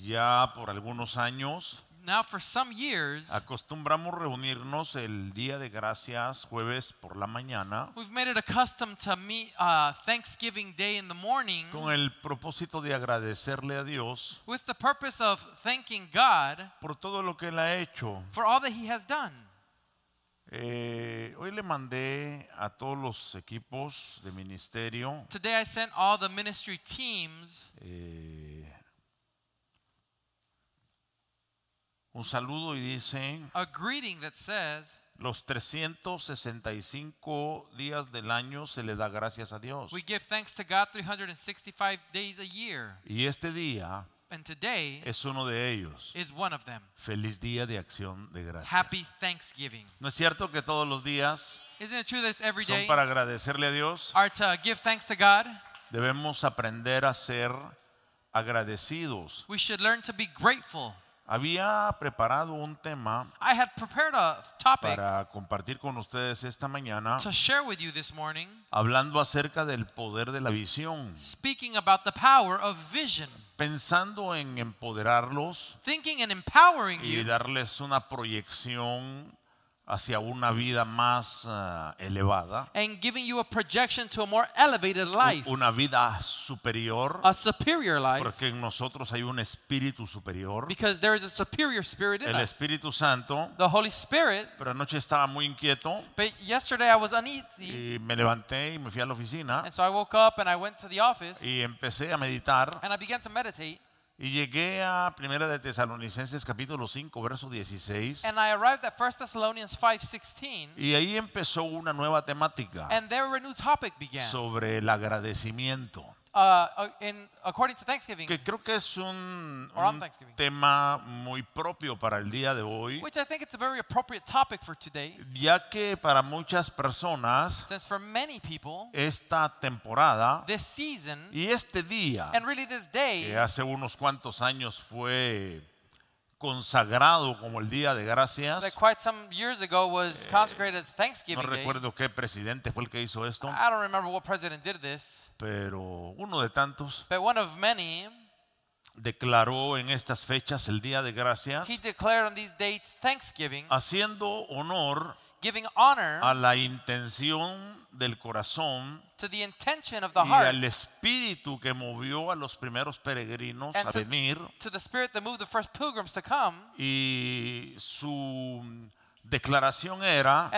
Ya por algunos años acostumbramos reunirnos el día de gracias jueves por la mañana. Con el propósito de agradecerle a Dios. Por todo lo que él ha hecho. Eh, hoy le mandé a todos los equipos de ministerio. Eh, un saludo y dice. a greeting Los 365 días del año se le da gracias a Dios. Y este día es uno de ellos. Feliz día de acción de gracias. ¿No es cierto que todos los días son para agradecerle a Dios? Debemos aprender a ser agradecidos. Había preparado un tema para compartir con ustedes esta mañana hablando acerca del poder de la visión. Speaking about the power of vision pensando en empoderarlos y darles una proyección hacia una vida más uh, elevada. And giving you a projection to a more elevated life. Una vida superior. A superior life. Porque en nosotros hay un espíritu superior. Because there is a superior spirit in El Espíritu Santo. Us. The Holy Spirit. Pero anoche estaba muy inquieto. But yesterday I was uneasy. Y me levanté y me fui a la oficina. And so I woke up and I went to the office. Y empecé a meditar. And I began to meditate. Y llegué a Primera de Tesalonicenses capítulo 5 verso 16. Y ahí empezó una nueva temática. Sobre el agradecimiento. Uh, uh, que creo que es un, tema muy propio para el día de hoy, ya que para muchas personas esta temporada y este día, que hace unos cuantos años fue consagrado como el Día de Gracias. Eh, no recuerdo qué presidente fue el que hizo esto, pero uno de tantos declaró en estas fechas el Día de Gracias, haciendo honor a la intención del corazón y al espíritu que movió a los primeros peregrinos a venir y su declaración era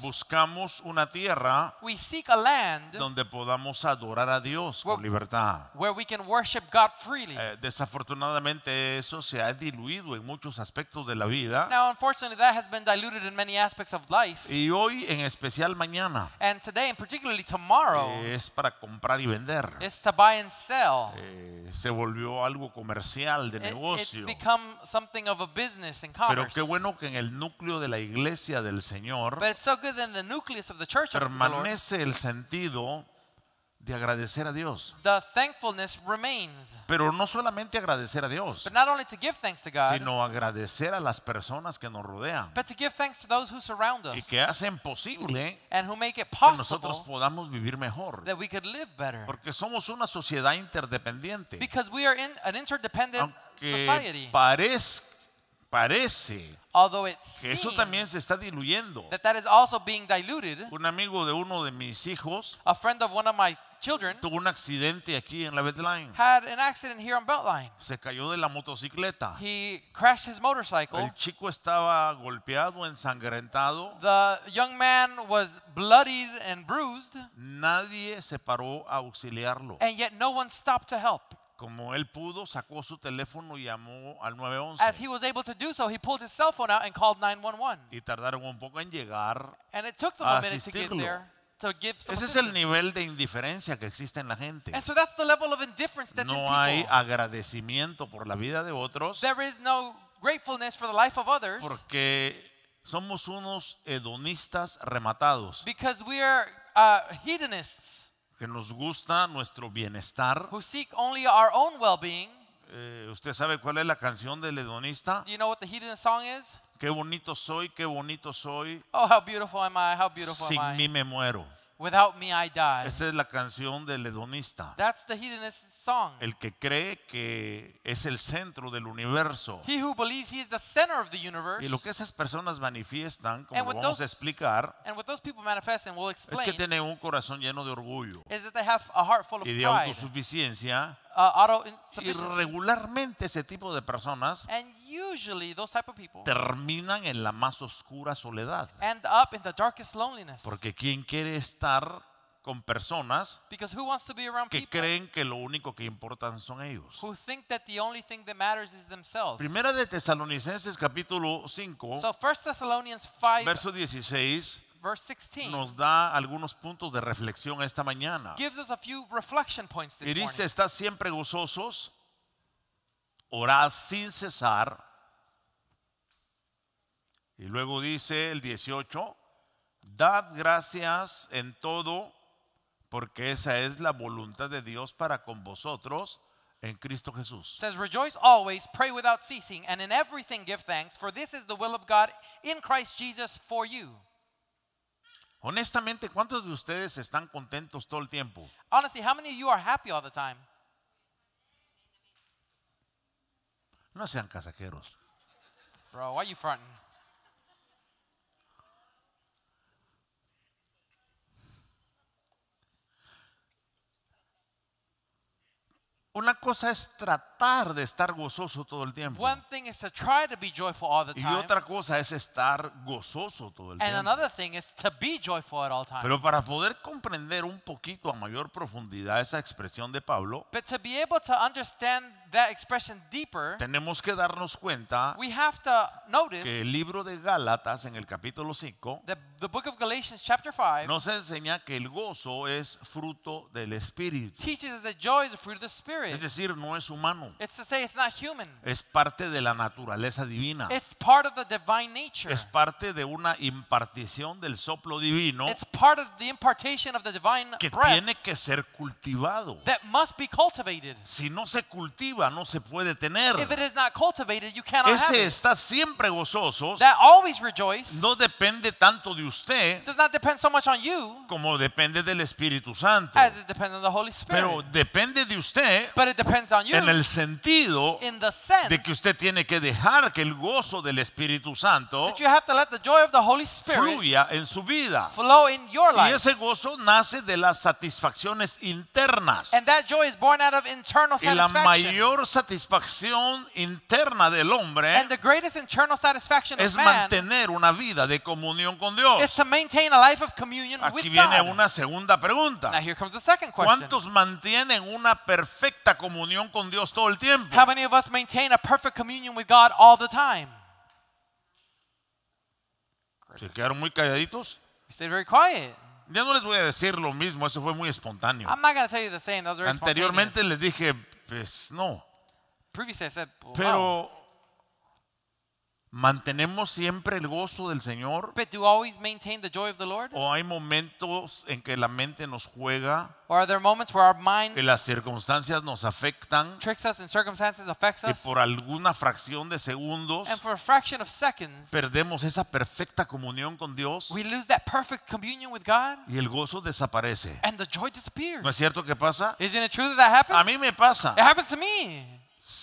buscamos una tierra donde podamos adorar a Dios con libertad. Eh, desafortunadamente eso se ha diluido en muchos aspectos de la vida. Y hoy en especial mañana eh, es para comprar y vender. Eh, se volvió algo comercial de negocio. Pero qué bueno que en el el núcleo de la iglesia del Señor permanece el sentido de agradecer a Dios. Pero no solamente agradecer a Dios, sino agradecer a las personas que nos rodean y que hacen posible que nosotros podamos vivir mejor. Porque somos una sociedad interdependiente. parezca parece que eso también se está diluyendo. un amigo de uno de mis hijos a friend my children, tuvo un accidente aquí en la Beltline. Se cayó de la motocicleta. He crashed his El chico estaba golpeado, ensangrentado. The young man was bloodied and bruised. Nadie se paró a auxiliarlo. And yet no one stopped to help como él pudo, sacó su teléfono y llamó al 911. As he was able to do so, he pulled his cell phone out and called 911. Y tardaron un poco en llegar and it took them a, a minute to get there. To give some Ese es el nivel de indiferencia que existe en la gente. And so that's the level of indifference that's no in hay agradecimiento por la vida de otros. There is no gratefulness for the life of others. Porque somos unos hedonistas rematados. Because we are uh, hedonists que nos gusta nuestro bienestar. Eh, ¿Usted sabe cuál es la canción del hedonista? Qué bonito soy, qué bonito soy. Oh, how beautiful am I, how beautiful Sin am mí me muero. Without Esa es la canción del hedonista. El que cree que es el centro del universo. Y lo que esas personas manifiestan, como vamos a explicar, es que tienen un corazón lleno de orgullo y de autosuficiencia y uh, regularmente ese tipo de personas terminan en la más oscura soledad. Porque quien quiere estar con personas que creen que lo único que importan son ellos. Primera de Tesalonicenses capítulo 5 verso 16 nos da algunos puntos de reflexión esta mañana. Y dice, estás siempre gozosos, orás sin cesar. Y luego dice el 18, dad gracias en todo, porque esa es la voluntad de Dios para con vosotros en Cristo Jesús. for you. Honestamente, ¿cuántos de ustedes están contentos todo el tiempo? Honestly, how many of you are happy all the time? No sean casaqueros. Bro, why are you fronting? Una cosa es tratar tratar de estar gozoso todo el tiempo. Y otra cosa es estar gozoso todo el tiempo. Pero para poder comprender un poquito a mayor profundidad esa expresión de Pablo, tenemos que darnos cuenta que el libro de Gálatas en el capítulo 5 nos enseña que el gozo es fruto del Espíritu. Es decir, no es humano. Es parte de la naturaleza divina. Es parte de una impartición del soplo divino. que tiene que ser cultivado. Si no se cultiva, no se puede tener. Ese have está siempre gozoso. No depende tanto de usted. Como depende del Espíritu Santo. Pero depende de usted. En el sentido de que usted tiene que dejar que el gozo del Espíritu Santo fluya en su vida. Y ese gozo nace de las satisfacciones internas. y la mayor satisfacción interna del hombre es mantener una vida de comunión con Dios. Aquí viene una segunda pregunta. ¿Cuántos mantienen una perfecta comunión con Dios todo todo el tiempo. How many of us maintain a perfect communion with God all the time? Se quedaron muy calladitos. We stayed very quiet. Ya no les voy a decir lo mismo, eso fue muy espontáneo. I'm not gonna tell you the same. Those were Anteriormente les dije, pues no. Previously I said, well, Pero ¿Mantenemos siempre el gozo del Señor? ¿O hay momentos en que la mente nos juega? ¿O hay momentos en que las circunstancias nos afectan y por alguna fracción de segundos perdemos esa perfecta comunión con Dios y el gozo desaparece. ¿No es cierto que pasa? A mí me pasa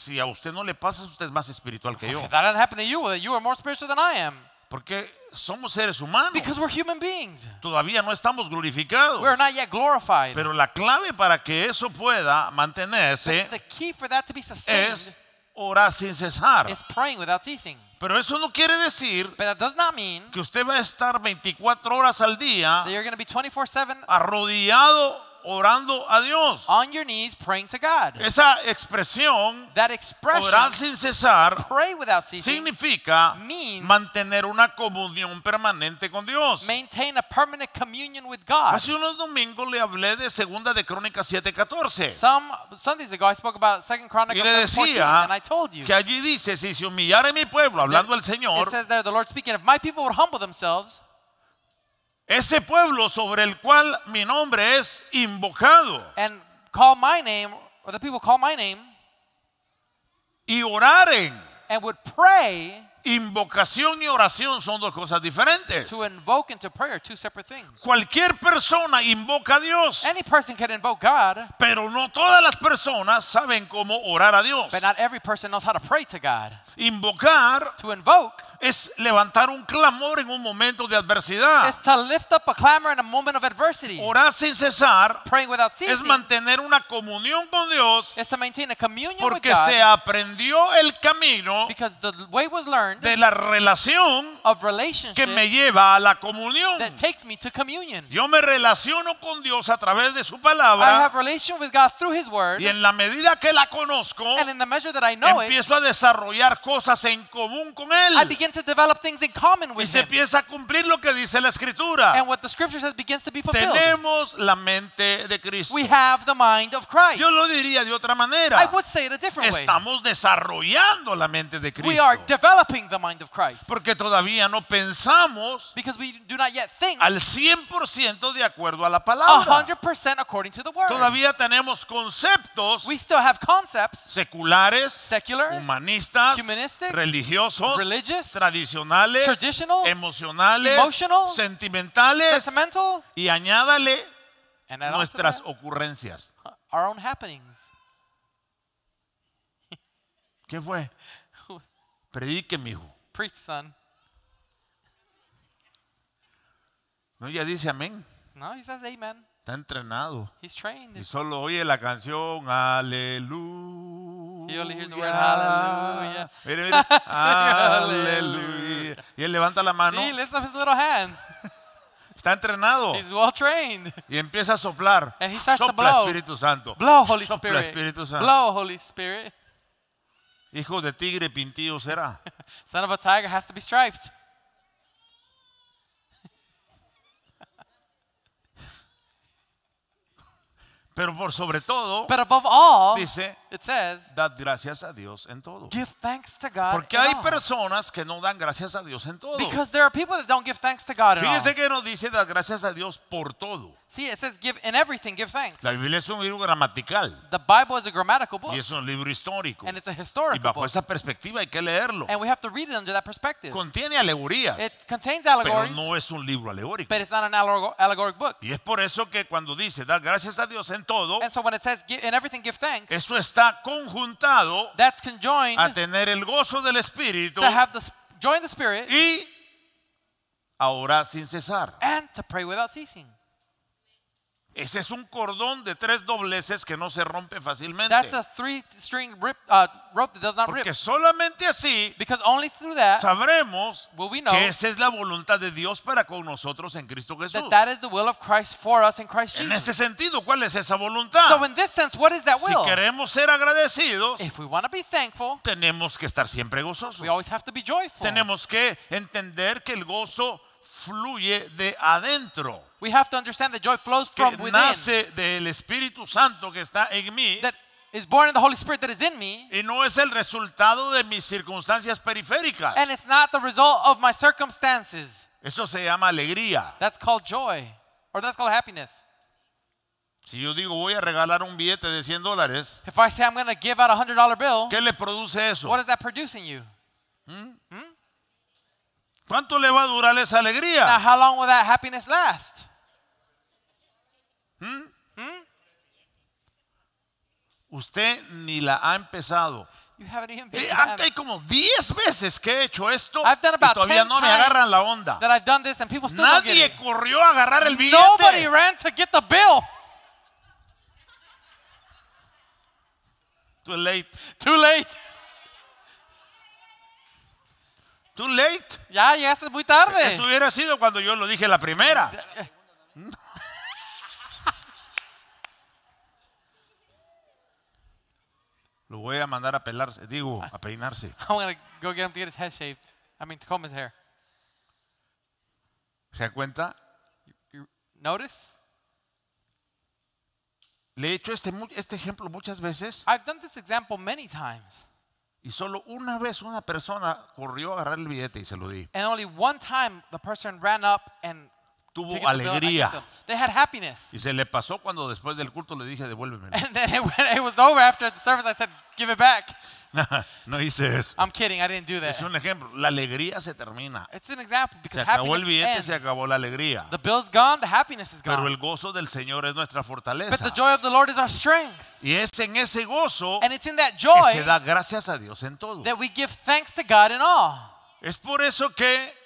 si a usted no le pasa, usted es más espiritual que yo. Porque somos seres humanos. beings. Todavía no estamos glorificados. Pero la clave para que eso pueda mantenerse es orar sin cesar. Pero eso no quiere decir que usted va a estar 24 horas al día arrodillado orando a Dios. On your knees praying to God. Esa expresión That expression, orar sin cesar pray without ceasing, significa means mantener una comunión permanente con Dios. Maintain a permanent communion with God. Hace unos domingos le hablé de segunda de Crónicas 7:14. Some Sundays ago I spoke about Second Chronicles 7:14 and I told you. Que allí dice si se humillare mi pueblo hablando el Señor. It says there the Lord speaking if my people would humble themselves ese pueblo sobre el cual mi nombre es invocado. And call my name, or the people call my name. Y oraren. And would pray. Invocación y oración son dos cosas diferentes. Cualquier persona invoca a Dios. Pero no todas las personas saben cómo orar a Dios. Invocar es levantar un clamor en un momento de adversidad. Orar sin cesar es mantener una comunión con Dios. porque se aprendió el camino de la relación que me lleva a la comunión. Yo me relaciono con Dios a través de su palabra. y en la medida que la conozco, empiezo a desarrollar cosas en común con Él. y se empieza a cumplir lo que dice la Escritura. Tenemos la mente de Cristo. Yo lo diría de otra manera. Estamos desarrollando la mente de Cristo having the mind of Christ. Porque todavía no pensamos Because we do not yet think al 100% de acuerdo a la palabra. 100% according to the word. Todavía tenemos conceptos we still have concepts, seculares, secular, humanistas, humanistic, religiosos, religious, tradicionales, traditional, emocionales, emotional, sentimentales sentimental, y añádale and nuestras ocurrencias. Our own happenings. ¿Qué fue? Predique, mijo. Preach, son. No, ya dice amén. No, he says amen. Está entrenado. He's trained. Y solo oye la canción Aleluya. He only hears the word aleluya. Mire, mire. Aleluya. Y él levanta la mano. Sí, he lifts up his little hand. Está entrenado. He's well trained. Y empieza a soplar. And he starts to blow. Espíritu Santo. Blow, Holy Sopla, Spirit. Espíritu Santo. Blow, Holy Spirit. Hijo de tigre pintillo será. Son of a tiger has to be striped. Pero por sobre todo, dice, it says, dad gracias a Dios en todo. Give thanks to God Porque hay personas que no dan gracias a Dios en todo. Because there are people that don't give thanks to God in all. que no dice, dad gracias a Dios por todo. Sí, it says give in everything give thanks. La Biblia es un libro gramatical. The Bible is a grammatical book. Y es un libro histórico. And it's a historical y bajo esa perspectiva hay que leerlo. And we have to read it under that perspective. Contiene alegorías. It contains allegories. Pero no es un libro alegórico. But it's not an allegoric book. Y es por eso que cuando dice da gracias a Dios en todo, And so eso está conjuntado a tener el gozo del espíritu. To have the join the spirit. Y a orar sin cesar. And to pray without ceasing. Ese es un cordón de tres dobleces que no se rompe fácilmente. Porque solamente así only that sabremos que esa es la voluntad de Dios para con nosotros en Cristo Jesús. is the will of Christ for us in Christ En este sentido, ¿cuál es esa voluntad? Si queremos ser agradecidos, we be thankful, tenemos que estar siempre gozosos. We always have to be joyful. Tenemos que entender que el gozo fluye de adentro. We have to understand that joy flows from que within. nace del Espíritu Santo que está en mí. That is born in the Holy Spirit that is in me. Y no es el resultado de mis circunstancias periféricas. And it's not the result of my circumstances. Eso se llama alegría. That's called joy. Or that's called happiness. Si yo digo voy a regalar un billete de 100 dólares, If I say I'm going to give out a hundred dollar bill, ¿qué le produce eso? what is that producing you? ¿Mm? Hmm? ¿Cuánto le va a durar esa alegría? Now, how long will that happiness last? ¿Mm? ¿Mm? Usted ni la ha empezado. Eh, hay como 10 veces que he hecho esto y todavía no me agarran la onda. Nadie corrió a agarrar el billete. Too late. Too late. Too late. Ya llegaste muy tarde. Eso hubiera sido cuando yo lo dije la primera. Lo voy a mandar a pelarse, digo, a peinarse. I'm gonna go get him to get his head shaved. I mean, to comb his hair. ¿Se da cuenta? Notice? Le he hecho este, este ejemplo muchas veces. I've done this example many times. Y solo una vez una persona corrió a agarrar el billete y se lo di. And only one time the person ran up and tuvo alegría. They had happiness. Y se le pasó cuando después del culto le dije, devuélvemelo. And then it, it was over after the service, I said, give it back. no hice eso. I'm kidding, I didn't do that. Es un ejemplo. La alegría se termina. It's an example because happiness se acabó el billete, ends. se acabó la alegría. The bill's gone, the happiness is gone. Pero el gozo del Señor es nuestra fortaleza. But the joy of the Lord is our strength. Y es en ese gozo And it's in that joy que se da gracias a Dios en todo. That we give thanks to God in all. Es por eso que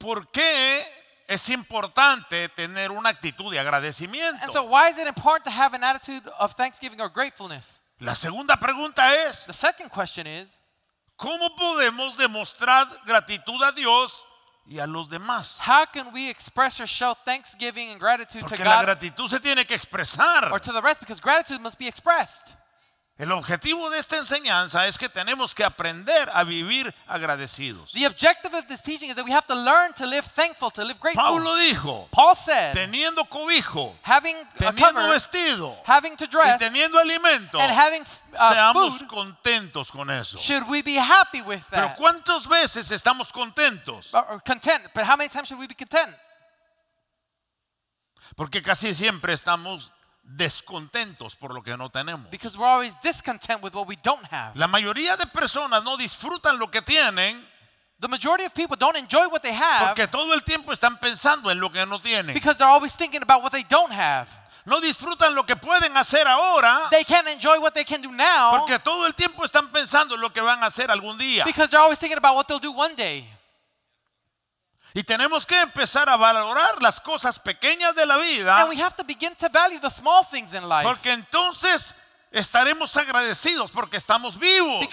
¿Por qué es importante tener una actitud de agradecimiento? And so why is it important to have an attitude of thanksgiving or gratefulness? La segunda pregunta es, The second question is, ¿cómo podemos demostrar gratitud a Dios y a los demás? how can we express or show thanksgiving and gratitude to God? Porque la gratitud se tiene que expresar. or to the rest because gratitude must be expressed. El objetivo de esta enseñanza es que tenemos que aprender a vivir agradecidos. The objective of this teaching is that we have to learn to live thankful, to live grateful. Pablo dijo, Paul said, teniendo cobijo, having teniendo cover, vestido, having to dress, y teniendo alimento, and having uh, seamos food, contentos con eso. Should we be happy with that? Pero cuántas veces estamos contentos? Or, or content, but how many times should we be content? Porque casi siempre estamos descontentos por lo que no tenemos. Because we're always discontent with what we have. La mayoría de personas no disfrutan lo que tienen. The majority of people don't enjoy what they have. Porque todo el tiempo están pensando en lo que no tienen. Because they're always thinking about what they don't have. No disfrutan lo que pueden hacer ahora. They can't enjoy what they can do now. Porque todo el tiempo están pensando en lo que van a hacer algún día. Because they're always thinking about what they'll do one day. Y tenemos que empezar a valorar las cosas pequeñas de la vida. Porque entonces estaremos agradecidos porque estamos vivos.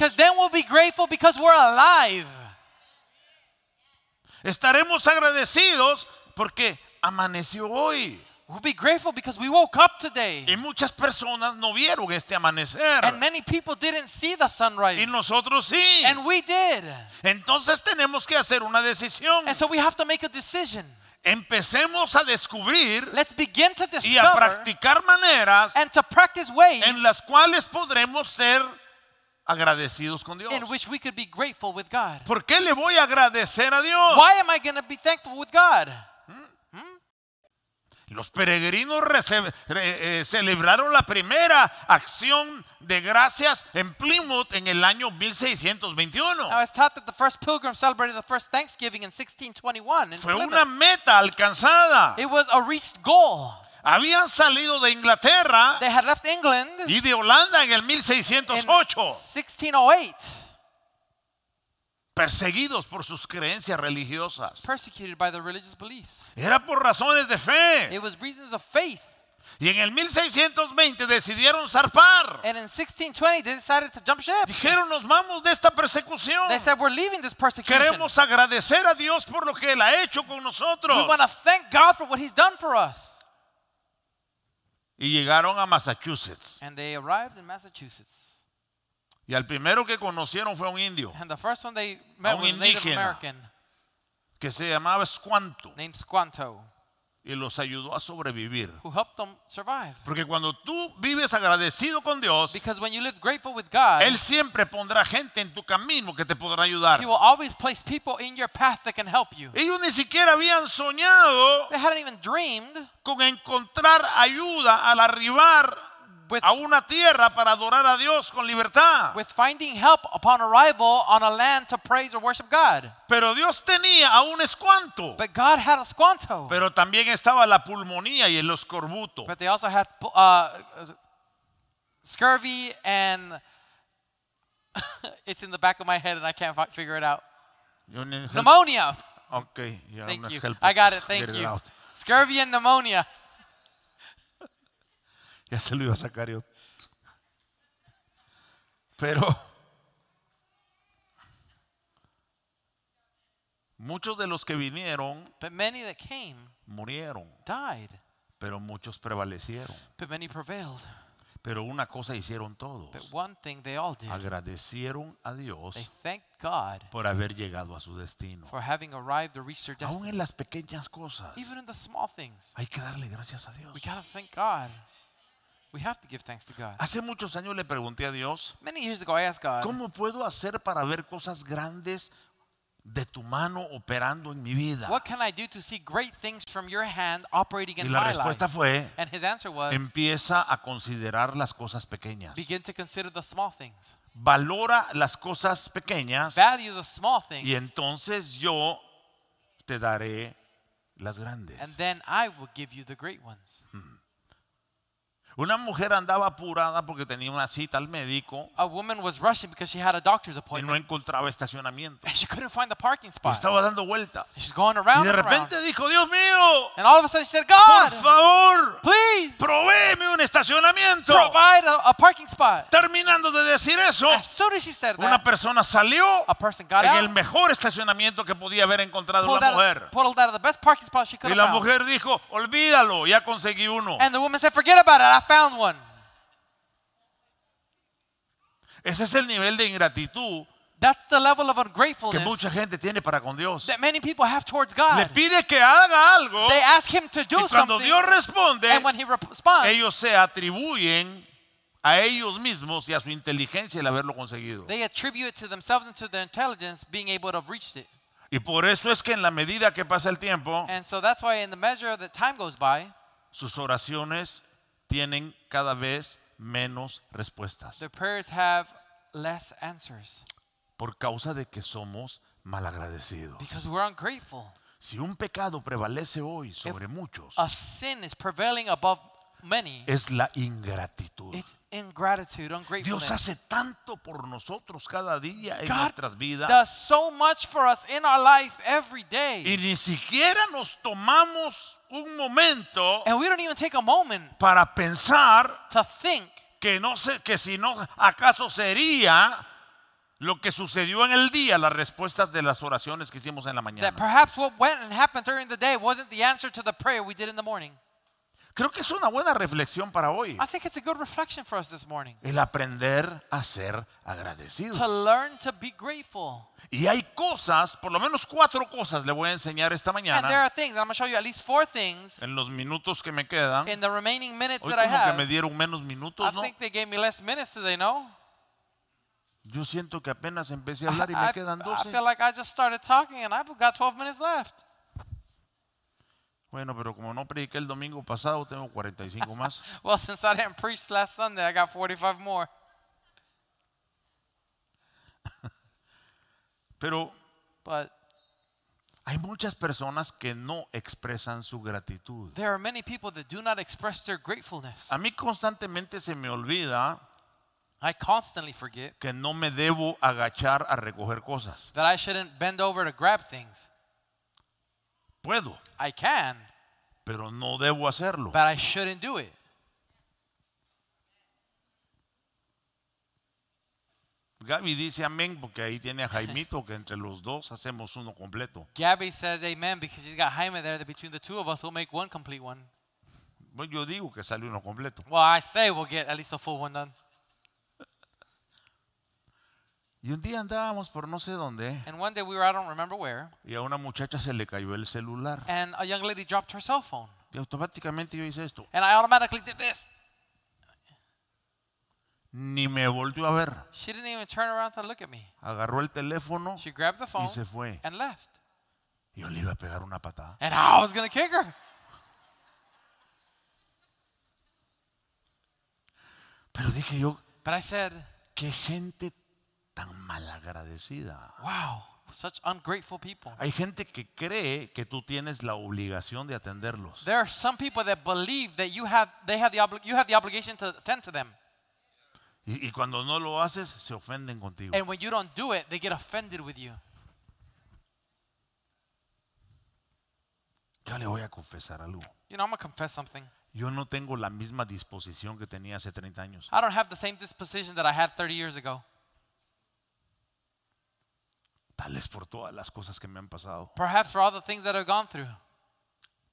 Estaremos agradecidos porque amaneció hoy. We'll be grateful because we woke up today. Y muchas personas no vieron este amanecer. And many people didn't see the sunrise. Y nosotros sí. And we did. Entonces tenemos que hacer una decisión. And so we have to make a decision. Empecemos a descubrir Let's begin to discover y a practicar maneras and to practice ways en las cuales podremos ser agradecidos con Dios. In which we could be grateful with God. ¿Por qué le voy a agradecer a Dios? Why am I going to be thankful with God? Los peregrinos eh, celebraron la primera acción de gracias en Plymouth en el año 1621. Fue una meta alcanzada. Habían salido de Inglaterra y de Holanda en el 1608. 1608 perseguidos por sus creencias religiosas. Era por razones de fe. Y en el 1620 decidieron zarpar. Dijeron, nos vamos de esta persecución. Queremos agradecer a Dios por lo que Él ha hecho con nosotros. Y llegaron a Massachusetts. Y al primero que conocieron fue un indio. un indígena que se llamaba Squanto. Y los ayudó a sobrevivir. Porque cuando tú vives agradecido con Dios, Él siempre pondrá gente en tu camino que te podrá ayudar. Ellos ni siquiera habían soñado con encontrar ayuda al arribar with, a una tierra para adorar a Dios con libertad. With finding help upon arrival on a land to praise or worship God. Pero Dios tenía a un escuanto. But God had a squanto. Pero también estaba la pulmonía y el escorbuto. But they also had uh, scurvy and it's in the back of my head and I can't figure it out. Pneumonia. Okay. Yeah, Thank you. Help. I got it. Thank you. It Scurvy and pneumonia. Ya se lo iba a sacar yo. Pero muchos de los que vinieron murieron, died, pero muchos prevalecieron. Pero una cosa hicieron todos. Agradecieron a Dios por haber llegado a su destino. Aún en las pequeñas cosas hay que darle gracias a Dios. We have to give thanks to God. Hace muchos años le pregunté a Dios, Many years ago I asked God, ¿cómo puedo hacer para ver cosas grandes de tu mano operando en mi vida? What can I do to see great things from your hand operating in Y la my life? respuesta fue, And his answer was, empieza a considerar las cosas pequeñas. begin to consider the small things. Valora las cosas pequeñas Value the small things. y entonces yo te daré las grandes. And then I will give you the great ones. Mm. Una mujer andaba apurada porque tenía una cita al médico. A woman was rushing because she had a doctor's appointment. Y no encontraba estacionamiento. And she couldn't find the parking spot. Y estaba dando vueltas. She's going around. Y de repente around. dijo, Dios mío. And all of a sudden she said, God. Por favor. Please. Provéeme un estacionamiento. Provide a, a parking spot. Terminando de decir eso. As soon as she said that, una persona salió. A person got en out. el mejor estacionamiento que podía haber encontrado la mujer. Out of the best parking spot she could y la mujer dijo, olvídalo, ya conseguí uno. And the woman said, forget about it. I found one. Ese es el nivel de ingratitud That's the level of ungratefulness que mucha gente tiene para con Dios. That many people have towards God. Le pide que haga algo. They ask him to do y cuando Dios responde, and when he responds, ellos se atribuyen a ellos mismos y a su inteligencia el haberlo conseguido. They attribute it to themselves and to their intelligence being able to have reached it. Y por eso es que en la medida que pasa el tiempo, and so that's why in the measure that time goes by, sus oraciones tienen cada vez menos respuestas. Por causa de que somos malagradecidos. agradecidos Si un pecado prevalece hoy sobre muchos, es la ingratitud. Dios hace tanto por nosotros cada día en nuestras vidas. Y ni siquiera nos tomamos un momento para pensar que no sé que si no acaso sería lo que sucedió en el día, las respuestas de las oraciones que hicimos en la mañana. Creo que es una buena reflexión para hoy. I think it's a good reflection for us this morning. El aprender a ser agradecidos. To learn to be grateful. Y hay cosas, por lo menos cuatro cosas le voy a enseñar esta mañana. And there are things, I'm going to show you at least four things. En los minutos que me quedan. In the remaining minutes hoy that I have. Hoy que me dieron menos minutos, I ¿no? think they gave me less minutes today, no? Yo siento que apenas empecé a hablar y I, me quedan 12. I feel like I just started talking and I've got 12 minutes left. Bueno, pero como no prediqué el domingo pasado, tengo 45 más. well, since I didn't preach last Sunday, I got 45 more. pero But, hay muchas personas que no expresan su gratitud. There are many people that do not express their gratefulness. A mí constantemente se me olvida I constantly forget que no me debo agachar a recoger cosas. That I shouldn't bend over to grab things puedo. I can, pero no debo hacerlo. but I shouldn't do it. Gaby dice amén porque ahí tiene a Jaimito que entre los dos hacemos uno completo. Gabby says amen because he's got Jaime there that between the two of us we'll make one complete one. Bueno, yo digo que sale uno completo. Well, I say we'll get at least a full one done. Y un día andábamos por no sé dónde. And one day we were, I don't remember where. Y a una muchacha se le cayó el celular. And a young lady dropped her cell phone. Y automáticamente yo hice esto. And I automatically did this. Ni me volvió a ver. She didn't even turn around to look at me. Agarró el teléfono She grabbed the phone y se fue. And left. Yo le iba a pegar una patada. And I was gonna kick her. Pero dije yo, But I said, qué gente tan malagradecida. Wow, such ungrateful people. Hay gente que cree que tú tienes la obligación de atenderlos. There are some people that believe that you have they have the you have the obligation to attend to them. Y, y cuando no lo haces se ofenden contigo. And when you don't do it, they get offended with you. Yo le voy a confesar algo. You know, I'm gonna confess something. Yo no tengo la misma disposición que tenía hace 30 años. I don't have the same disposition that I had 30 years ago. Tal vez por todas las cosas que me han pasado. Perhaps for all the things that I've gone through.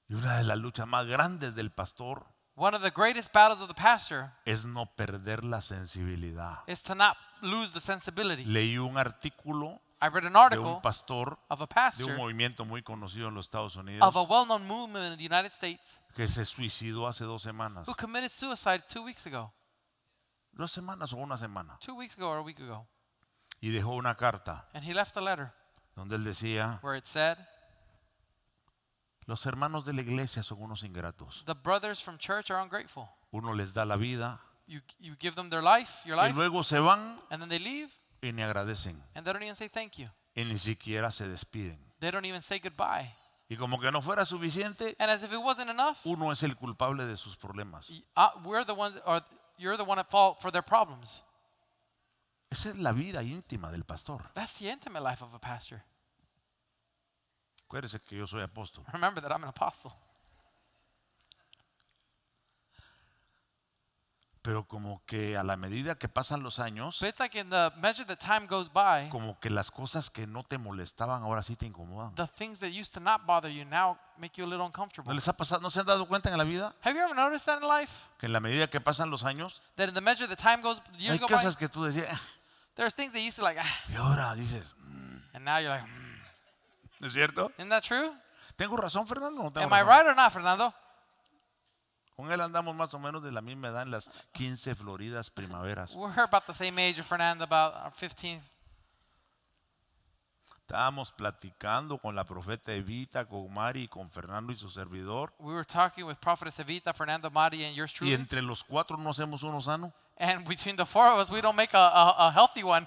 Y una de las luchas más grandes del pastor One of the greatest battles of the pastor es no perder la sensibilidad. Is to not lose the sensibility. Leí un artículo I read an article de un pastor, of a pastor de un movimiento muy conocido en los Estados Unidos of a well-known movement in the United States que se suicidó hace dos semanas. Who committed suicide two weeks ago. Dos semanas o una semana. Two weeks ago or a week ago y dejó una carta donde él decía, los hermanos de la iglesia son unos ingratos. Uno les da la vida y luego se van y ni agradecen y ni siquiera se despiden. Y como que no fuera suficiente, uno es el culpable de sus problemas. Esa es la vida íntima del pastor. That's the intimate life of a pastor. Acuérdese que yo soy apóstol. Remember that I'm an apostle. Pero como que a la medida que pasan los años, But it's like in the measure that time goes by, como que las cosas que no te molestaban ahora sí te incomodan. the things that used to not bother you now make you a little uncomfortable. ¿No les ha pasado? ¿No se han dado cuenta en la vida Have you ever noticed that in life? que en la medida que pasan los años, That in the measure that time goes, hay years go by, cosas que tú decías, ah, There's things that you used to like. Ah. Y ahora dices. Mm. And now you're like. Mm. ¿No es cierto? Isn't that true? Tengo razón, Fernando. No tengo Am razón? I right or not, Fernando? Con él andamos más o menos de la misma edad en las 15 floridas primaveras. We're about the same age, Fernando, about our uh, 15 Estábamos platicando con la profeta Evita, con Mari, con Fernando y su servidor. We were talking with prophetess Evita, Fernando, Mari, and yours truly. Y entre los cuatro no hacemos uno sano. and between the four of us, we don't make a, a, a healthy one.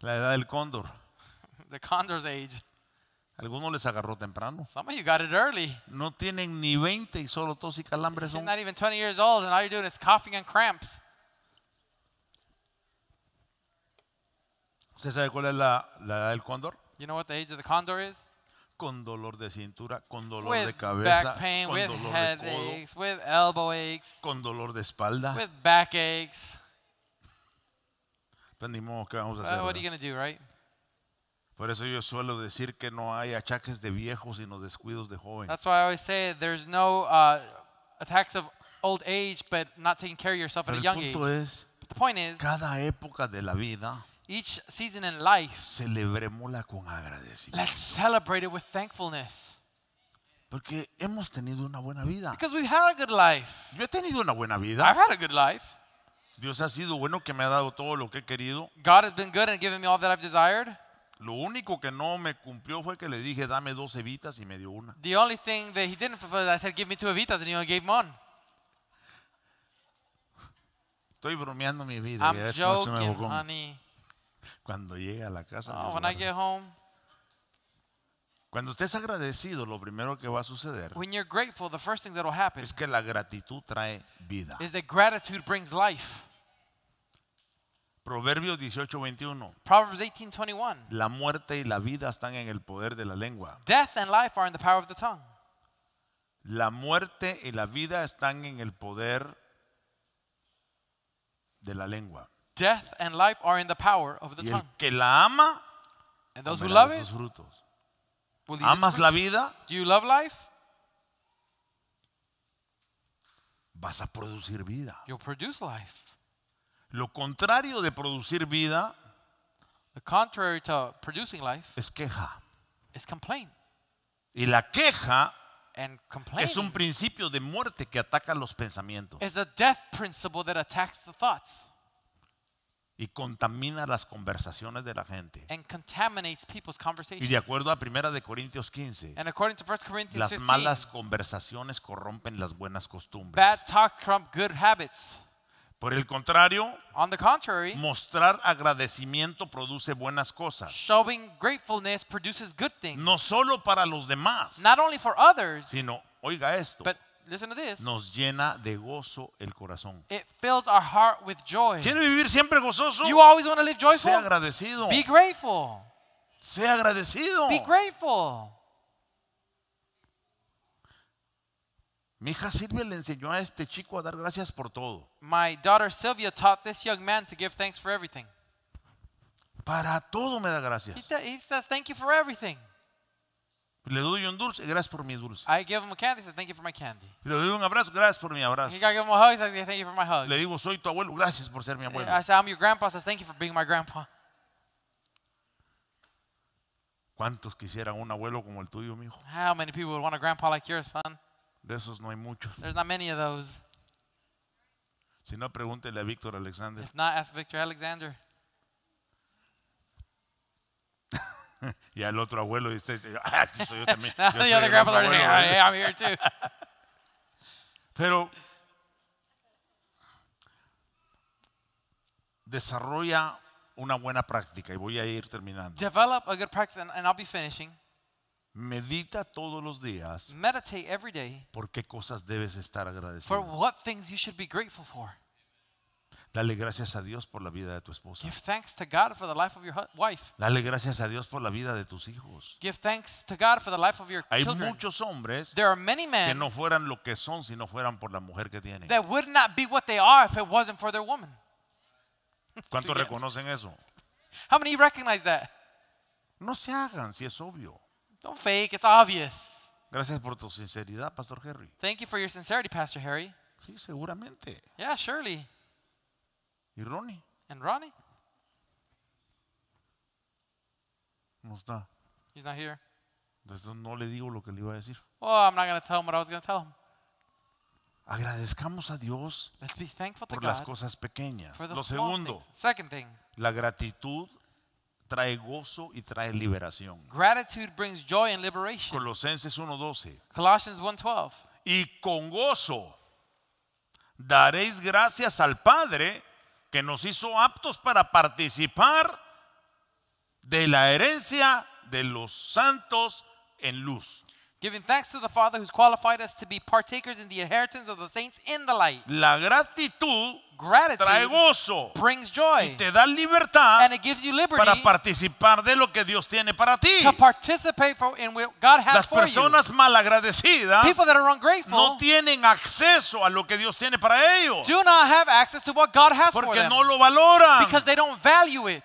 La edad del cóndor. The condor's age. Algunos les agarró temprano. Some of you got it early. No tienen ni 20 y solo tos y calambres You're not even 20 years old and all you're doing is coughing and cramps. ¿Usted sabe cuál es la, la edad del cóndor? You know what the age of the condor is? con dolor de cintura, con dolor with de cabeza, back pain, con with dolor headaches, de codo, with elbow aches, con dolor de espalda. With back aches. Pues ni modo, ¿qué vamos a uh, hacer? Uh, what are you do, right? Por eso yo suelo decir que no hay achaques de viejos sino descuidos de joven. That's why I always say there's no uh, attacks of old age but not taking care of yourself Pero at a young age. Es, but the point is, cada época de la vida Each season in life, celebrémosla con agradecimiento. Let's celebrate it with thankfulness. Porque hemos tenido una buena vida. Because we've had a good life. Yo he tenido una buena vida. I've had a good life. Dios ha sido bueno que me ha dado todo lo que he querido. God has been good and given me all that I've desired. Lo único que no me cumplió fue que le dije dame dos evitas y me dio una. The only thing that he didn't fulfill is I said give me two evitas and he only gave me one. Estoy bromeando mi vida. I'm joking, honey cuando llegue a la casa. Oh, cuando estés agradecido, lo primero que va a suceder es que la gratitud trae vida. Proverbios 18:21. La muerte y la vida están en el poder de la lengua. La muerte y la vida están en el poder de la lengua. Death and life are in the power of the y el tongue. que la ama, and those who love it, ¿Amas la vida? Do you love life? Vas a producir vida. You'll produce life. Lo contrario de producir vida The contrary to producing life es queja. Is complaint. Y la queja es un principio de muerte que ataca los pensamientos. It's a death principle that attacks the thoughts y contamina las conversaciones de la gente. Y de acuerdo a Primera de Corintios 15, las malas conversaciones corrompen las buenas costumbres. Por el contrario, mostrar agradecimiento produce buenas cosas. No solo para los demás, sino, oiga esto, Listen to this. Nos llena de gozo el corazón. It fills our heart with joy. ¿Quiere vivir siempre gozoso? You always want to live joyful. Sea agradecido. Be grateful. Sea agradecido. Be grateful. Mi hija Silvia le enseñó a este chico a dar gracias por todo. My daughter Sylvia taught this young man to give thanks for everything. Para todo me da gracias. He, he says thank you for everything. Le doy un dulce, gracias por mi dulce. I give him a candy, he says, thank you for my candy. Le doy un abrazo, gracias por mi abrazo. He got give him a hug, he says, thank you for my hug. Le digo, soy tu abuelo, gracias por ser mi abuelo. I say, I'm your grandpa, he says, thank you for being my grandpa. ¿Cuántos quisieran un abuelo como el tuyo, mijo? How many people would want a grandpa like yours, son? De esos no hay muchos. There's not many of those. Si no, pregúntele a Víctor Alexander. If not, ask Victor Alexander. y al otro abuelo dice, este, este, ah, soy yo también. Pero desarrolla una buena práctica y voy a ir terminando. Medita todos los días. Por qué cosas debes estar agradecido. For what things you should be Dale gracias a Dios por la vida de tu esposa. Give thanks to God for the life of your wife. Dale gracias a Dios por la vida de tus hijos. Give thanks to God for the life of your Hay children. muchos hombres There are many men que no fueran lo que son si no fueran por la mujer que tienen. That would not be what they are if it wasn't for their woman. ¿Cuántos so, yeah. reconocen eso? How many recognize that? No se hagan si es obvio. Don't fake, it's obvious. Gracias por tu sinceridad, Pastor Harry. Thank you for your sincerity, Pastor Harry. Sí, seguramente. Yeah, surely. Y Ronnie. And Ronnie. No está. He's not here. Entonces no le digo lo que le iba a decir. Oh, I'm not going to tell him what I was going to tell him. Agradezcamos a Dios Let's be thankful to por las God cosas pequeñas. for the Lo segundo, things. Second thing, la gratitud trae gozo y trae liberación. gratitude brings joy and liberation. Colosenses 1:12. Colossians 1:12. Y con gozo daréis gracias al Padre que nos hizo aptos para participar de la herencia de los santos en luz. Giving thanks to the Father who's qualified us to be partakers in the inheritance of the saints in the light. La gratitud Gratitude trae gozo brings joy. y te da libertad And it gives you liberty para participar de lo que Dios tiene para ti. To participate for in what God has Las personas for you. malagradecidas People that are ungrateful no tienen acceso a lo que Dios tiene para ellos do not have access to what God has porque for them lo valoran because they don't value it.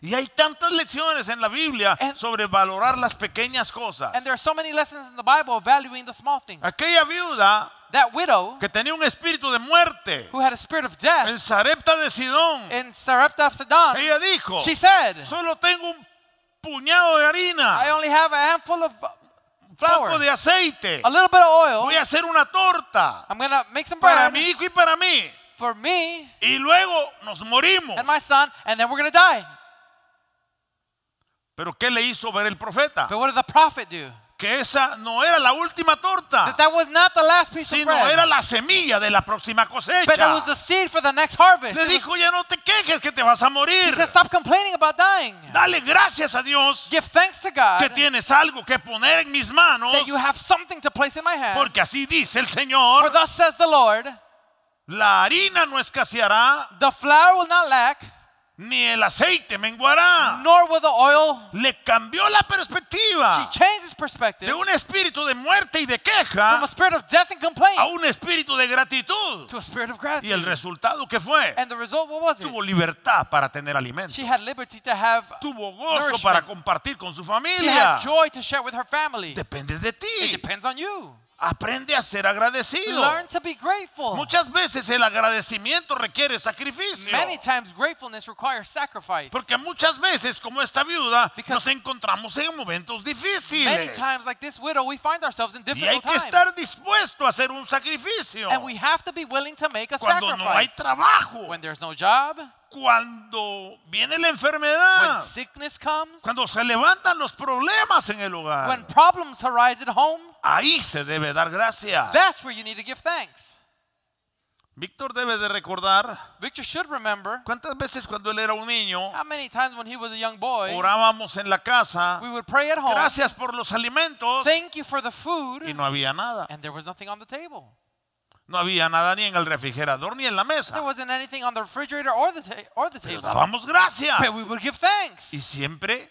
Y hay tantas lecciones en la Biblia sobre valorar las pequeñas cosas. Aquella viuda que tenía un espíritu de muerte en Sarepta de Sidón, ella dijo, solo tengo un puñado de harina. un poco de aceite. Voy a hacer una torta. Para mi hijo y para mí. Y luego nos morimos. y pero ¿qué le hizo ver el profeta? But what did the prophet do? que esa no era la última torta, that that was not the last piece sino of bread. era la semilla de la próxima cosecha. But that was the seed for the next harvest. Le dijo, ya no te quejes que te vas a morir. He said, Stop complaining about dying. Dale gracias a Dios Give thanks to God que tienes algo que poner en mis manos, that you have something to place in my hand. porque así dice el Señor. For thus says the Lord, la harina no escaseará, the flour will not lack, ni el aceite menguará. Le cambió la perspectiva. De un espíritu de muerte y de queja. a un espíritu de gratitud. Y el resultado que fue. Tuvo libertad para tener alimento. Tuvo gozo para compartir con su familia. Depende de ti. Aprende a ser agradecido. Muchas veces el agradecimiento requiere sacrificio. Porque muchas veces como esta viuda nos encontramos en momentos difíciles. y hay que estar dispuesto a hacer un sacrificio. And we have to Cuando no hay trabajo cuando viene la enfermedad, cuando se levantan los problemas en el hogar, ahí se debe dar gracias. Víctor debe de recordar cuántas veces cuando él era un niño orábamos en la casa gracias por los alimentos for the food, y no había nada. No había nada ni en el refrigerador ni en la mesa. There wasn't anything on the refrigerator or the, ta- or the Pero table. dábamos gracias. But we would give thanks. Y siempre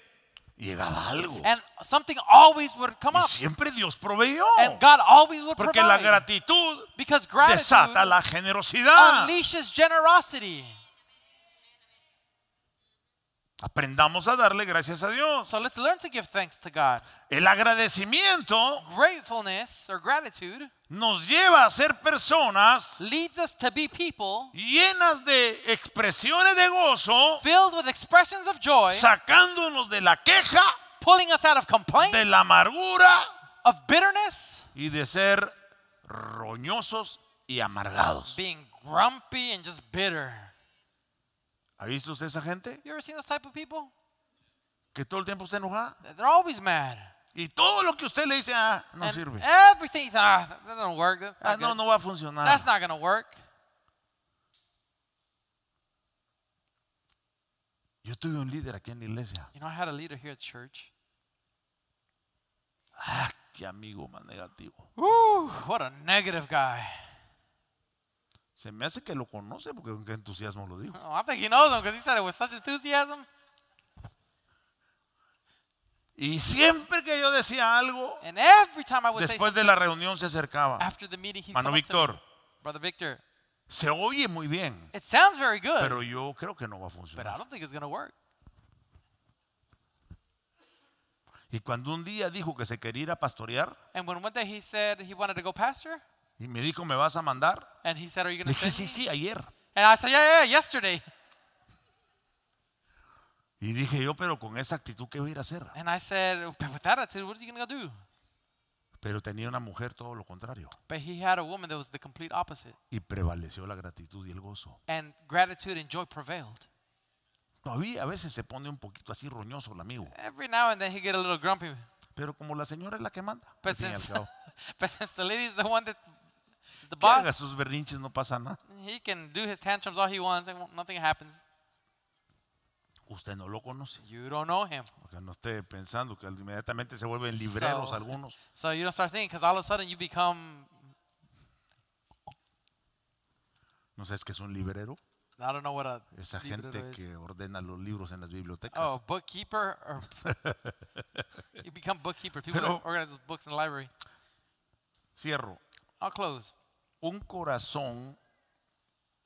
llegaba algo. And something always would come Y up. siempre Dios proveyó. And God always would Porque la gratitud desata la generosidad. unleashes generosity. Aprendamos a darle gracias a Dios. let's learn to give thanks to God. El agradecimiento Gratefulness or gratitude nos lleva a ser personas llenas de expresiones de gozo, filled with expressions of joy, sacándonos de la queja, pulling us out of complaint, de la amargura, of bitterness, y de ser roñosos y amargados. Being grumpy and just bitter. ¿Ha visto usted esa gente? You ever seen those type of people? Que todo el tiempo está enojada. They're always mad. Y todo lo que usted le dice, ah, no And sirve. Everything, ah, that doesn't work. That's ah, no, going no va a funcionar. That's not going to work. Yo tuve un líder aquí en la iglesia. You know, I had a leader here at church. Ah, qué amigo más negativo. Ooh, what a negative guy. Se me hace que lo conoce porque con qué entusiasmo lo dijo. Y siempre que yo decía algo, después de la reunión se acercaba. Mano Víctor, se oye muy bien, pero yo creo que no va a funcionar. Y cuando un día dijo que se quería ir a pastorear, y me dijo, ¿me vas a mandar? And he said, Are you Le dije, sí, me? sí, ayer. And I said, Yeah, yeah, yesterday. Y dije yo, pero con esa actitud, ¿qué voy a ir a hacer? And I said, But with that attitude, what is he going to do? Pero tenía una mujer todo lo contrario. But he had a woman that was the complete opposite. Y prevaleció la gratitud y el gozo. And gratitude and joy prevailed. Todavía a veces se pone un poquito así roñoso el amigo. Every now and then he get a little grumpy. Pero como la señora es la que manda. Pues al But since, but since the lady is the one that The boss, haga sus berrinches, no pasa nada. He can do his tantrums all he wants, and nothing happens. Usted no lo conoce. You don't know him. Porque no esté pensando que inmediatamente se vuelven libreros algunos. So you don't start thinking, because all of a sudden you become. ¿No sabes que es un librero? I don't know what a Esa gente que ordena los libros en las bibliotecas. Oh, bookkeeper. you become bookkeeper. People Pero, organize books in the library. Cierro. I'll close. Un corazón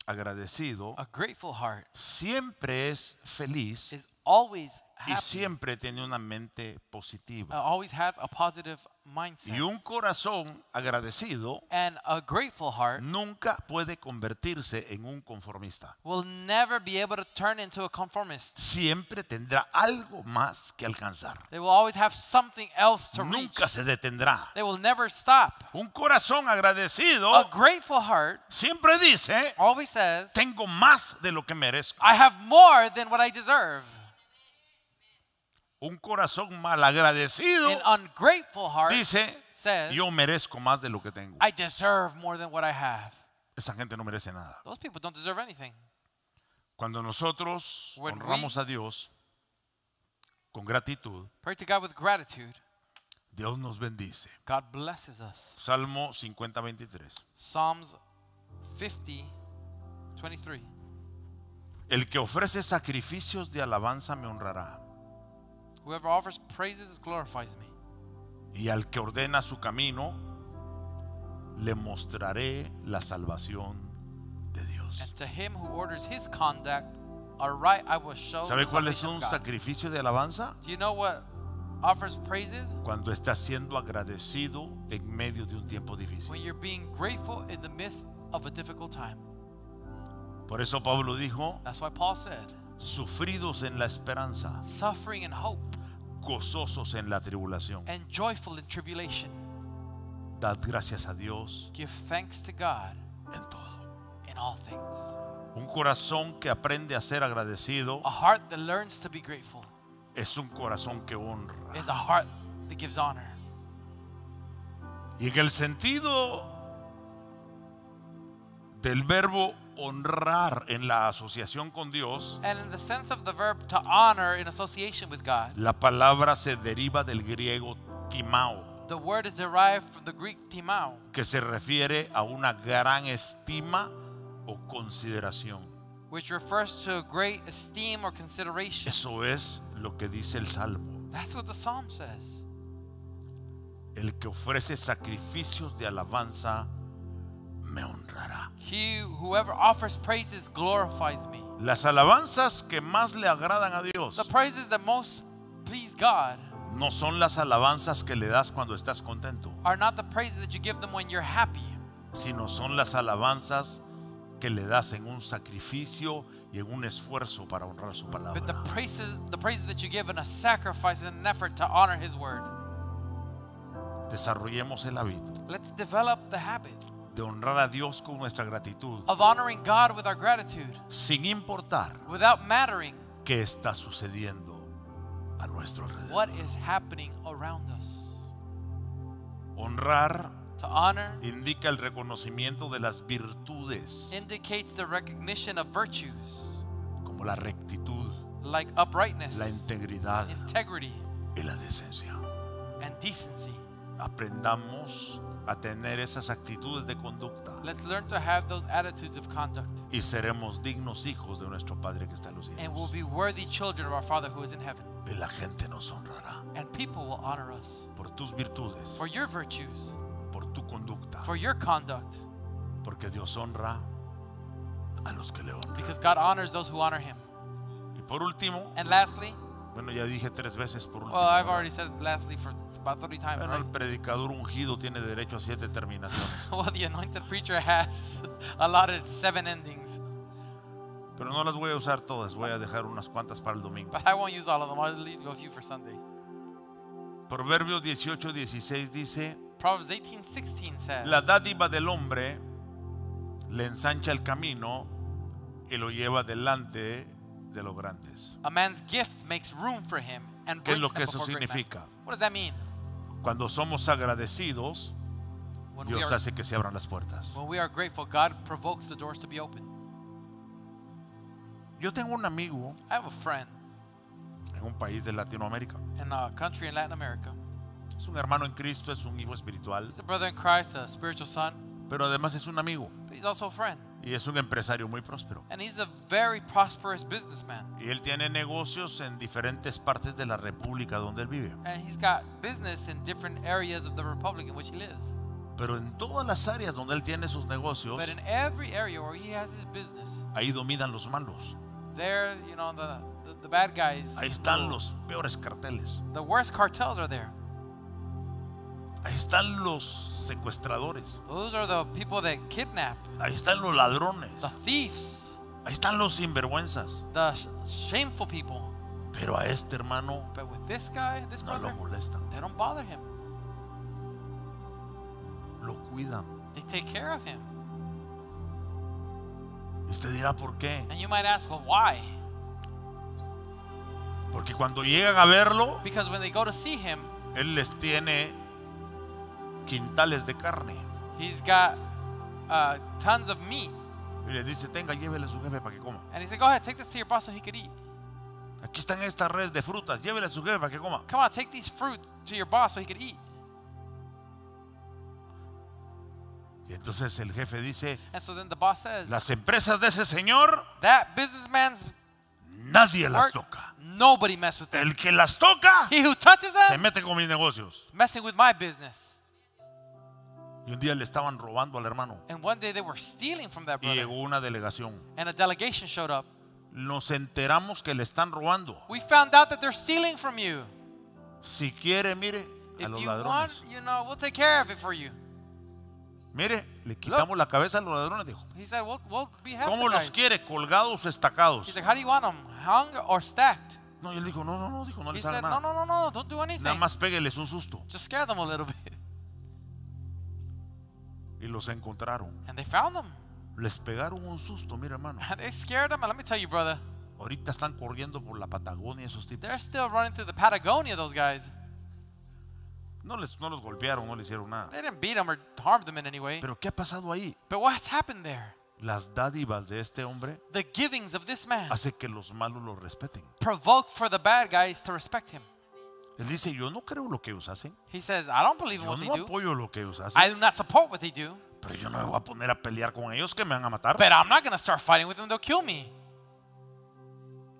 agradecido a grateful heart siempre es feliz is always y siempre tiene una mente positiva. Uh, always has a positive mindset. Y un corazón agradecido And a grateful heart nunca puede convertirse en un conformista. will never be able to turn into a conformist. Siempre tendrá algo más que alcanzar. They will always have something else to reach. Nunca se detendrá. They will never stop. Un corazón agradecido. A grateful heart siempre dice, always says, tengo más de lo que merezco. I have more than what I deserve un corazón malagradecido dice, yo merezco más de lo que tengo. Esa gente no merece nada. Cuando nosotros honramos a Dios con gratitud, Dios nos bendice. Salmo 50, 50, 23. El que ofrece sacrificios de alabanza me honrará. Y al que ordena su camino, le mostraré la salvación de Dios. ¿Sabe cuál es un sacrificio de alabanza? Cuando estás siendo agradecido en medio de un tiempo difícil. Por eso Pablo dijo, sufridos en la esperanza, suffering in hope, gozosos en la tribulación. and joyful in tribulation. Dad gracias a Dios Give thanks to God en todo. in all things. Un corazón que aprende a ser agradecido A heart that learns to be grateful es un corazón que honra. is a heart that gives honor. Y en el sentido del verbo honrar en la asociación con Dios, And in the sense of the verb to honor in association with God, la palabra se deriva del griego timao. The word is derived from the Greek timao, que se refiere a una gran estima o consideración. which refers to great esteem or consideration. Eso es lo que dice el Salmo. That's what the psalm says. El que ofrece sacrificios de alabanza me honrará. He, whoever offers praises glorifies me. Las alabanzas que más le agradan a Dios The praises that most please God no son las alabanzas que le das cuando estás contento, are not the praises that you give them when you're happy, sino son las alabanzas que le das en un sacrificio y en un esfuerzo para honrar su but the palabra. praises, the praises that you give in a sacrifice and an effort to honor His word. Desarrollemos el hábito Let's develop the habit de honrar a Dios con nuestra gratitud sin importar qué está sucediendo a nuestro alrededor. Honrar indica el reconocimiento de las virtudes como la rectitud, la integridad y la decencia. Aprendamos a tener esas actitudes de conducta. Let's learn to have those attitudes of conduct. Y seremos dignos hijos de nuestro Padre que está en los cielos. And we'll be worthy children of our Father who is in heaven. Y la gente nos honrará. And people will honor us. Por tus virtudes. For your virtues. Por tu conducta. For your conduct. Porque Dios honra a los que le honran. Because God honors those who honor him. Y por último. And lastly. Bueno, ya dije tres veces por último. Well, I've already said lastly for about three times. Bueno, el predicador ungido tiene derecho a siete terminaciones. well, the anointed preacher has allotted seven endings. Pero no las voy a usar todas, voy a dejar unas cuantas para el domingo. But I won't use all of them. I'll leave a few for Sunday. Proverbios 18:16 dice, Proverbs 18:16 says, La dádiva del hombre le ensancha el camino y lo lleva delante de los grandes. A man's gift makes room for him and ¿Qué es lo que eso significa? What does that mean? Cuando somos agradecidos, Dios hace que se abran las puertas. Yo tengo un amigo en un país de Latinoamérica. Es un hermano en Cristo, es un hijo espiritual. Pero además es un amigo. Y es un empresario muy próspero. Y él tiene negocios en diferentes partes de la república donde él vive. Pero en todas las áreas donde él tiene sus negocios, ahí dominan los malos. Ahí están los peores carteles. worst cartels Ahí están los secuestradores. Those are the people that kidnap. Ahí están los ladrones. The thieves. Ahí están los sinvergüenzas. The shameful people. Pero a este hermano But with this guy, this no lo molestan. They don't bother him. Lo cuidan. They take care of him. usted dirá por qué. And you might ask, well, why? Porque cuando llegan a verlo, Because when they go to see him, él les tiene quintales de carne. He's got uh, tons of meat. Y le dice, tenga, llévele a su jefe para que coma. And he said, go ahead, take this to your boss so he could eat. Aquí están estas redes de frutas, llévele a su jefe para que coma. Come on, take these fruit to your boss so he could eat. Y entonces el jefe dice, And so then the boss says, las empresas de ese señor, that businessman's nadie las toca. Nobody mess with them. El que las toca, He who touches them, se mete con mis negocios. Messing with my business. Y un día le estaban robando al hermano. And one day they were stealing from that Y llegó una delegación. And a delegation showed up. Nos enteramos que le están robando. We found out that they're stealing from you. Si quiere, mire a If los you want, ladrones. you know, we'll take care of it for you. Mire, le quitamos la cabeza a los ladrones, dijo. He said, we'll, we'll behead ¿Cómo los guys. quiere? ¿Colgados estacados? He's like, how do you want them? Hung or stacked? No, y él dijo, no, no, no, dijo, no He les haga said, no, no, no, no, don't do anything. Nada más pégueles un susto. Just scare them a little bit. Y los encontraron. Les pegaron un susto, mira hermano. they scared let me tell you, brother. Ahorita están corriendo por la Patagonia esos tipos. Patagonia, guys. No, les, no los golpearon, no les hicieron nada. Pero ¿qué ha pasado ahí? Las dádivas de este hombre the hace que los malos los respeten. Provoke for the bad guys to respect him. Él dice, yo no creo lo que ellos hacen. He says, I don't believe yo what no they do. apoyo lo que ellos hacen. I do not support what they do. Pero yo no me voy a poner a pelear con ellos que me van a matar. But I'm not going to start fighting with them. They'll kill me.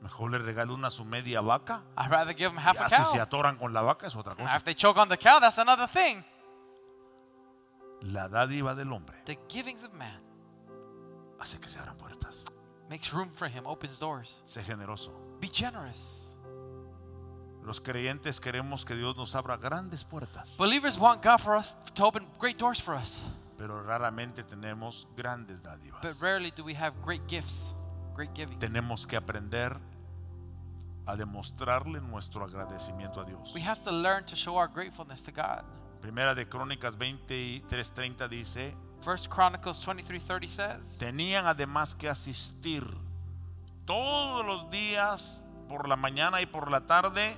Mejor le regalo una su media vaca. I'd rather give them half a cow. Si se atoran con la vaca es otra cosa. Now, if they choke on the cow, that's another thing. La dádiva del hombre The givings of man hace que se abran puertas. makes room for him, opens doors. Sé generoso. Be generous. Los creyentes queremos que Dios nos abra grandes puertas. Believers want God for us to open great doors for us. Pero raramente tenemos grandes dádivas. But rarely do we have great gifts, great giving. Tenemos que aprender a demostrarle nuestro agradecimiento a Dios. We have to learn to show our gratefulness to God. Primera de Crónicas 23:30 dice, First Chronicles 23:30 says, tenían además que asistir todos los días por la mañana y por la tarde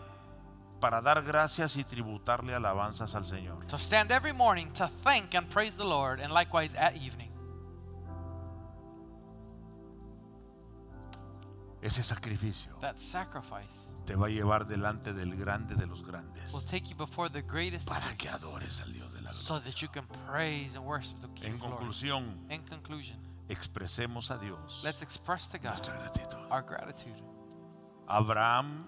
para dar gracias y tributarle alabanzas al Señor. To stand every morning to thank and praise the Lord and likewise at evening. Ese sacrificio te va a llevar delante del grande de los grandes will take you before the greatest para que adores al Dios de la so that you can praise and worship the King En conclusión, In conclusion, expresemos a Dios let's express to God nuestra gratitud. our gratitude. Abraham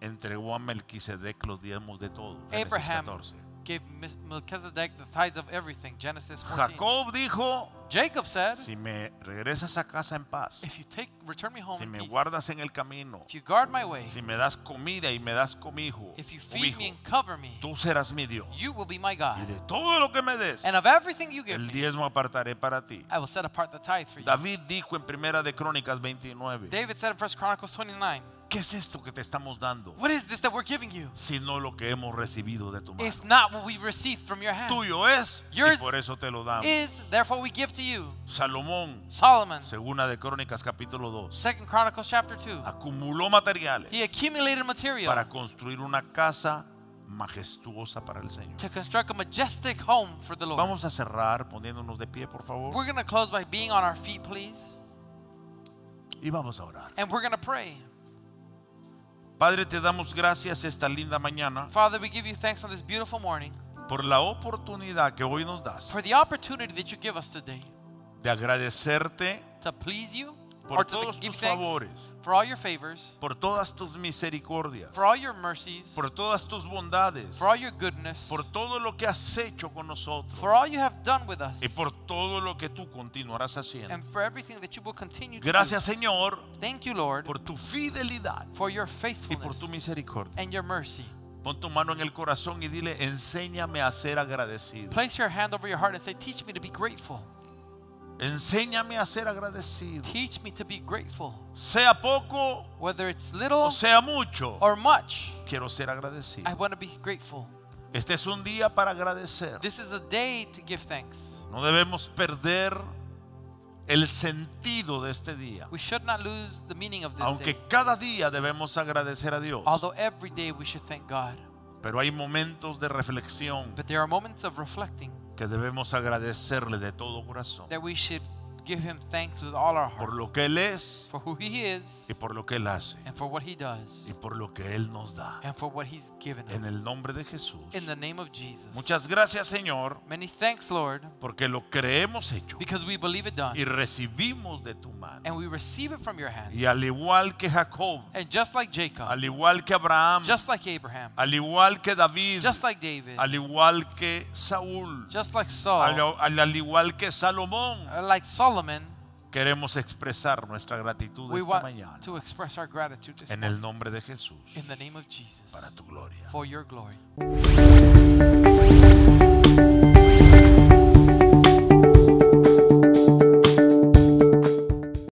entregó a Melquisedec los diezmos de todo. Abraham 14. Gave Melchizedek the tithes of everything. Genesis 14. Jacob dijo, Jacob said, si me regresas a casa en paz, if you take, return me home si me peace, guardas en el camino, if you guard my way, si me das comida y me das comijo, if you feed cobijo, me and cover me, tú serás mi Dios. You will be my God. Y de todo lo que me des, and of everything you give el diezmo apartaré para ti. I will set apart the tithe for you. David dijo en Primera de Crónicas 29. David said in First Chronicles 29. ¿Qué es esto que te estamos dando? What is this that we're giving you? Si no lo que hemos recibido de tu mano. If not what we've received from your hand. Tuyo es Yours y por eso te lo damos. Is, therefore we give to you. Salomón, Solomon, segunda de Crónicas capítulo 2. Second Chronicles chapter 2. Acumuló materiales. He accumulated material. Para construir una casa majestuosa para el Señor. To construct a majestic home for the Lord. Vamos a cerrar poniéndonos de pie, por favor. We're going to close by being on our feet, please. Y vamos a orar. And we're going to pray. Padre, te damos gracias esta linda mañana. Father, we give you thanks on this beautiful morning. Por la oportunidad que hoy nos das. For the opportunity that you give us today. De agradecerte. To please you por todos tus favores, for all your favors, por todas tus misericordias, for all your mercies, por todas tus bondades, for all your goodness, por todo lo que has hecho con nosotros, for all you have done with us, y por todo lo que tú continuarás haciendo. And for everything that you will continue to Gracias, do. Señor, Thank you, Lord, por tu fidelidad, for your faithfulness, y por tu misericordia. And your mercy. Pon tu mano en el corazón y dile, enséñame a ser agradecido. Place your hand over your heart and say, teach me to be grateful. Enséñame a ser agradecido. Teach me to be grateful. Sea poco, whether it's little, o sea mucho, or much. Quiero ser agradecido. I want to be grateful. Este es un día para agradecer. This is a day to give thanks. No debemos perder el sentido de este día. We should not lose the meaning of this Aunque cada día debemos agradecer a Dios. Although every day we should thank God. Pero hay momentos de reflexión. But there are moments of reflecting que debemos agradecerle de todo corazón. give him thanks with all our hearts por lo que él es for who he is, y por lo que él hace and for what he does, y por lo que él nos da. and for what he's given us. En el nombre de Jesús. In the name of Jesus. Muchas gracias, Señor, Many thanks, Lord, porque lo creemos hecho because we believe it done, y recibimos de tu mano. and we receive it from your hand. Y al igual que Jacob, And just like Jacob, al igual que Abraham, just like Abraham, al igual que David, just like David, al igual que Saúl, just like Saul, al, al- al igual que Salomón, uh, like queremos expresar nuestra gratitud esta mañana en el nombre de Jesús, para tu gloria.